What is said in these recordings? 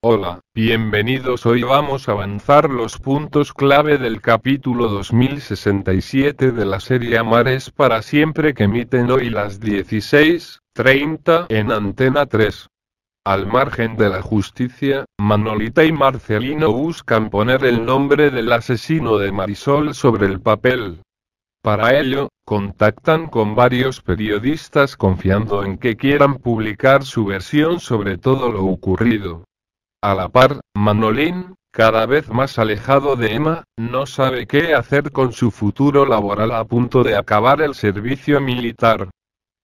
Hola, bienvenidos. Hoy vamos a avanzar los puntos clave del capítulo 2067 de la serie es para siempre que emiten hoy las 16:30 en Antena 3. Al margen de la justicia, Manolita y Marcelino buscan poner el nombre del asesino de Marisol sobre el papel. Para ello, contactan con varios periodistas confiando en que quieran publicar su versión sobre todo lo ocurrido. A la par, Manolín, cada vez más alejado de Emma, no sabe qué hacer con su futuro laboral a punto de acabar el servicio militar.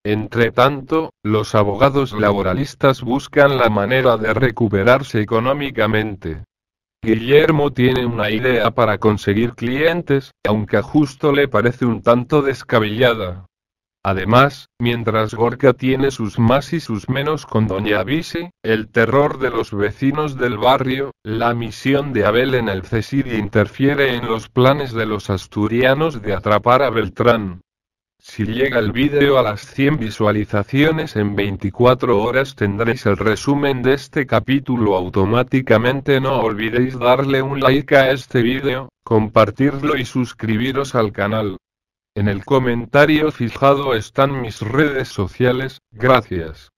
Entre tanto, los abogados laboralistas buscan la manera de recuperarse económicamente. Guillermo tiene una idea para conseguir clientes, aunque a justo le parece un tanto descabellada. Además, mientras Gorka tiene sus más y sus menos con Doña Vise, el terror de los vecinos del barrio, la misión de Abel en el CESID interfiere en los planes de los asturianos de atrapar a Beltrán. Si llega el vídeo a las 100 visualizaciones en 24 horas tendréis el resumen de este capítulo automáticamente. No olvidéis darle un like a este vídeo, compartirlo y suscribiros al canal. En el comentario fijado están mis redes sociales, gracias.